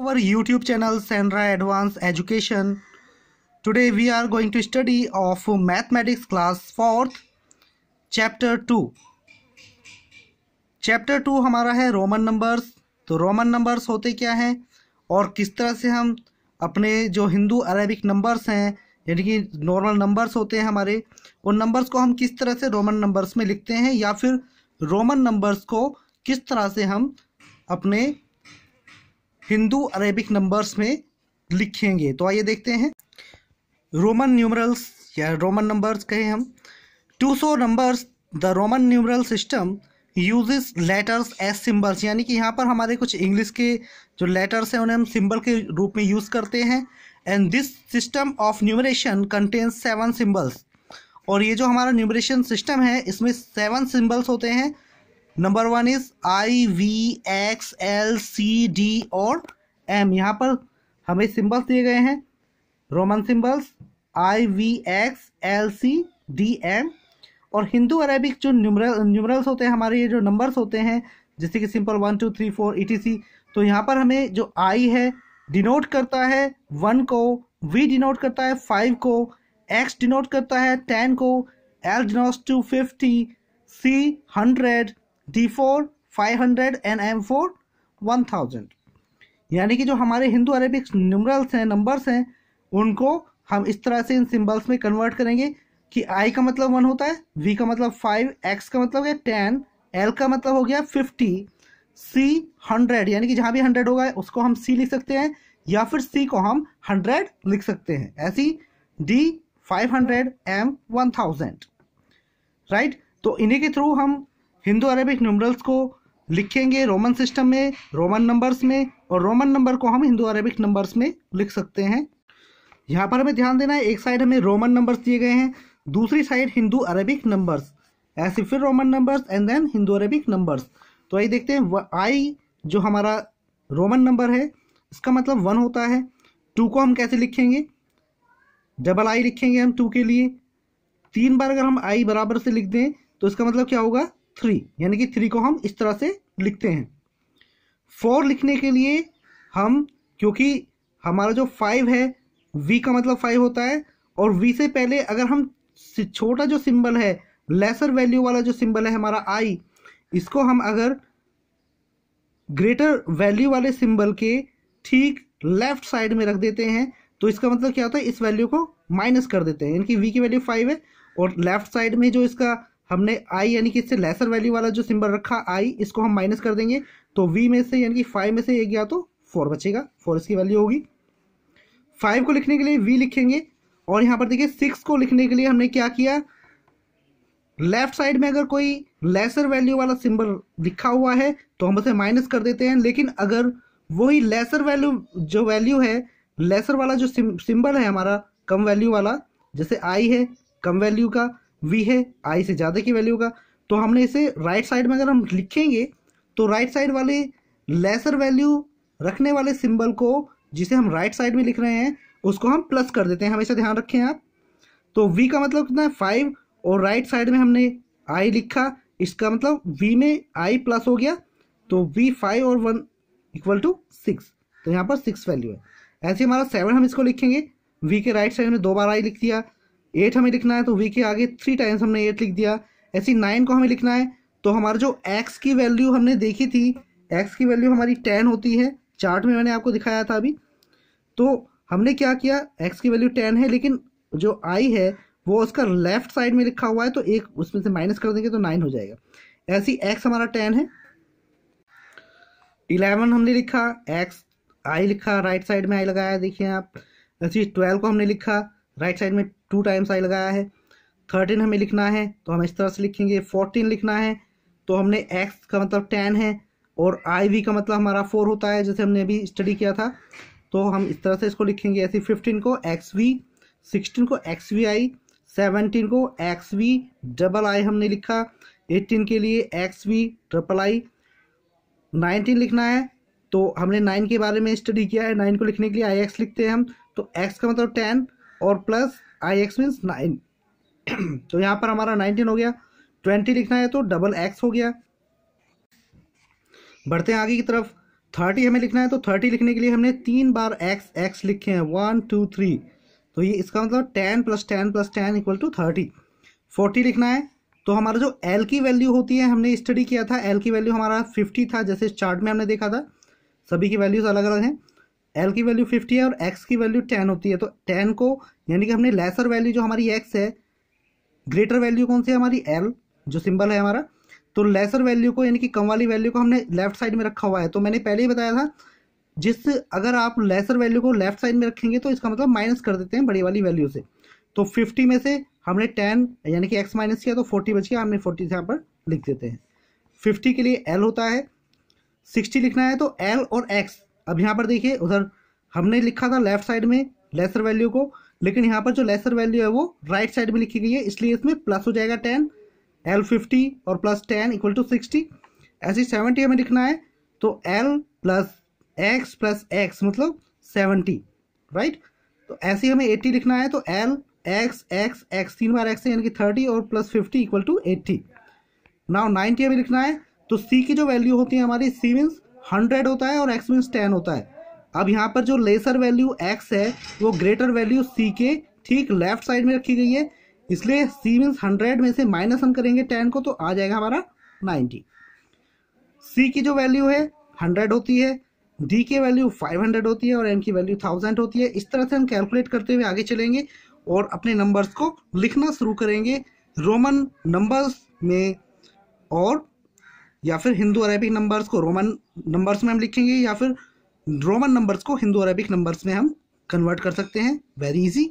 our YouTube channel Sandra Advanced Education. Today we are going to study of mathematics class 4th chapter 2. Chapter two हमारा है Roman numbers तो Roman numbers होते क्या हैं और किस तरह से हम अपने जो हिंदू अरेबिक नंबर्स हैं यानी कि नॉर्मल नंबर्स होते हैं हमारे उन नंबर्स को हम किस तरह से रोमन नंबर्स में लिखते हैं या फिर रोमन नंबर्स को किस तरह से हम अपने हिंदू अरेबिक नंबर्स में लिखेंगे तो आइए देखते हैं रोमन न्यूमरल्स या रोमन नंबर्स कहें हम to show numbers the Roman numeral system uses letters as symbols यानी कि यहाँ पर हमारे कुछ इंग्लिश के जो लेटर्स हैं उन्हें हम सिम्बल के रूप में यूज़ करते हैं and this system of numeration contains seven symbols और ये जो हमारा न्यूमरेशन सिस्टम है इसमें सेवन सिम्बल्स होते हैं number one is I V X L C D और एम यहाँ पर हमें सिंबल्स दिए गए हैं Roman symbols I V X L C D M और हिंदू अरेबिक जो न्यूमरल न्यूमरल्स होते हैं हमारे ये जो नंबर्स होते हैं जैसे कि simple one two three four E T C तो यहाँ पर हमें जो आई है डिनोट करता है वन को वी डिनोट करता है फाइव को एक्स डिनोट करता है टेन को L denote to fifty C hundred D4 500 and M4 1000 यानी कि जो हमारे हिंदू अरेबिक न्यूमरल्स हैं नंबर्स हैं उनको हम इस तरह से इन सिंबल्स में कन्वर्ट करेंगे कि आई का मतलब वन होता है वी का मतलब फाइव एक्स का मतलब है टेन एल का मतलब हो गया फिफ्टी सी हंड्रेड यानी कि जहाँ भी हंड्रेड होगा उसको हम सी लिख सकते हैं या फिर सी को हम हंड्रेड लिख सकते हैं ऐसी D five hundred M one thousand right तो इन्हीं के थ्रू हम हिंदू अरेबिक नंबरल्स को लिखेंगे रोमन सिस्टम में रोमन नंबर्स में और रोमन नंबर को हम हिंदू अरेबिक नंबर्स में लिख सकते हैं यहाँ पर हमें ध्यान देना है एक साइड हमें रोमन नंबर्स दिए गए हैं दूसरी साइड हिंदू अरेबिक नंबर्स ऐसे फिर Roman numbers and then Hindu Arabic numbers तो आई देखते हैं आई जो हमारा रोमन नंबर है इसका मतलब वन होता है टू को हम कैसे लिखेंगे डबल आई लिखेंगे हम टू के लिए तीन बार अगर हम आई बराबर से लिख दें तो इसका मतलब क्या होगा थ्री यानी कि थ्री को हम इस तरह से लिखते हैं फोर लिखने के लिए हम क्योंकि हमारा जो फाइव है वी का मतलब फाइव होता है और वी से पहले अगर हम छोटा जो सिंबल है लेसर वैल्यू वाला जो सिंबल है हमारा आई इसको हम अगर ग्रेटर वैल्यू वाले सिंबल के ठीक लेफ्ट साइड में रख देते हैं तो इसका मतलब क्या होता है इस वैल्यू को माइनस कर देते हैं यानी कि वी की वैल्यू फाइव है और लेफ्ट साइड में जो इसका हमने आई यानी कि इससे लेसर वैल्यू वाला जो सिंबल रखा आई इसको हम माइनस कर देंगे तो वी में से यानी कि फाइव में से एक गया तो फोर बचेगा फोर इसकी वैल्यू होगी फाइव को लिखने के लिए वी लिखेंगे और यहाँ पर देखिए सिक्स को लिखने के लिए हमने क्या किया लेफ्ट साइड में अगर कोई लेसर वैल्यू वाला सिंबल लिखा हुआ है तो हम उसे माइनस कर देते हैं लेकिन अगर वही लेसर वैल्यू जो वैल्यू है लेसर वाला जो सिंबल है हमारा कम वैल्यू वाला जैसे आई है कम वैल्यू का वी है आई से ज़्यादा की वैल्यू का तो हमने इसे राइट साइड में अगर हम लिखेंगे तो राइट साइड वाले लेसर वैल्यू रखने वाले सिंबल को जिसे हम राइट साइड में लिख रहे हैं उसको हम प्लस कर देते हैं हमेशा ध्यान रखें आप तो वी का मतलब कितना है फाइव और राइट साइड में हमने आई लिखा इसका मतलब वी में आई प्लस हो गया तो वी फाइव और वन इक्वल टू सिक्स तो यहाँ पर सिक्स वैल्यू है ऐसे हमारा सेवन हम इसको लिखेंगे वी के राइट साइड में दो बार आई लिख दिया एट हमें लिखना है तो वी के आगे थ्री टाइम्स हमने एट लिख दिया ऐसी नाइन को हमें लिखना है तो हमारा जो एक्स की वैल्यू हमने देखी थी एक्स की वैल्यू हमारी टेन होती है चार्ट में मैंने आपको दिखाया था अभी तो हमने क्या किया एक्स की वैल्यू टेन है लेकिन जो आई है वो उसका लेफ्ट साइड में लिखा हुआ है तो एक उसमें से माइनस कर देंगे तो नाइन हो जाएगा ऐसी एक्स हमारा टेन है इलेवन हमने लिखा एक्स आई लिखा राइट साइड में आई लगाया देखिए आप ऐसी ट्वेल्व को हमने लिखा राइट साइड में टू टाइम्स आई लगाया है थर्टीन हमें लिखना है तो हम इस तरह से लिखेंगे फोर्टीन लिखना है तो हमने एक्स का मतलब टेन है और आई वी का मतलब हमारा फोर होता है जैसे हमने अभी स्टडी किया था तो हम इस तरह से इसको लिखेंगे ऐसे फिफ्टीन को एक्स वी सिक्सटीन को एक्स वी आई सेवनटीन को एक्स वी डबल आई हमने लिखा एटीन के लिए X V triple I nineteen लिखना है तो हमने नाइन के बारे में स्टडी किया है नाइन को लिखने के लिए आई एक्स लिखते हैं हम तो एक्स का मतलब टेन और plus I X means nine तो यहाँ पर हमारा नाइनटीन हो गया ट्वेंटी लिखना है तो डबल एक्स हो गया बढ़ते हैं आगे की तरफ थर्टी हमें लिखना है तो थर्टी लिखने के लिए हमने तीन बार एक्स एक्स लिखे हैं वन टू थ्री तो ये इसका मतलब ten plus ten plus ten equal to thirty forty लिखना है तो हमारा जो एल की वैल्यू होती है हमने स्टडी किया था एल की वैल्यू हमारा फिफ्टी था जैसे चार्ट में हमने देखा था सभी की वैल्यूज़ अलग अलग हैं एल की वैल्यू फिफ्टी है और एक्स की वैल्यू टेन होती है तो टेन को यानी कि हमने लेसर वैल्यू जो हमारी एक्स है ग्रेटर वैल्यू कौन सी है हमारी एल जो सिंबल है हमारा तो लेसर वैल्यू को यानी कि कम वाली वैल्यू को हमने लेफ्ट साइड में रखा हुआ है तो मैंने पहले ही बताया था जिस अगर आप लेसर वैल्यू को लेफ्ट साइड में रखेंगे तो इसका मतलब माइनस कर देते हैं बड़ी वाली वैल्यू से तो फिफ्टी में से हमने टेन यानी कि एक्स माइनस किया तो फोर्टी बच गया हमने फोर्टी से यहाँ पर लिख देते हैं फिफ्टी के लिए एल होता है सिक्सटी लिखना है तो एल और एक्स अब यहाँ पर देखिए उधर हमने लिखा था लेफ्ट साइड में लेसर वैल्यू को लेकिन यहाँ पर जो लेसर वैल्यू है वो राइट साइड में लिखी गई है इसलिए इसमें प्लस हो जाएगा टेन एल फिफ्टी और plus ten equal to sixty ऐसे सेवेंटी हमें लिखना है तो L plus X plus X मतलब सेवेंटी राइट तो ऐसे हमें एट्टी लिखना है तो एल एक्स एक्स एक्स तीन बार एक्स है यानी कि थर्टी और plus fifty equal to eighty now ninety हमें लिखना है तो सी की जो वैल्यू होती है हमारी सी मीन्स हंड्रेड होता है और एक्स मीन्स टेन होता है अब यहाँ पर जो लेसर वैल्यू एक्स है वो ग्रेटर वैल्यू सी के ठीक लेफ्ट साइड में रखी गई है इसलिए सी मीन्स हंड्रेड में से माइनस हम करेंगे टेन को तो आ जाएगा हमारा नाइन्टी सी की जो वैल्यू है हंड्रेड होती है डी की वैल्यू फाइव हंड्रेड होती है और एम की वैल्यू थाउजेंड होती है इस तरह से हम कैलकुलेट करते हुए आगे चलेंगे और अपने नंबर्स को लिखना शुरू करेंगे रोमन नंबर्स में और या फिर हिंदू अरेबिक नंबर्स को रोमन नंबर्स में हम लिखेंगे या फिर रोमन नंबर्स को हिंदू अरेबिक नंबर्स में हम कन्वर्ट कर सकते हैं वेरी इजी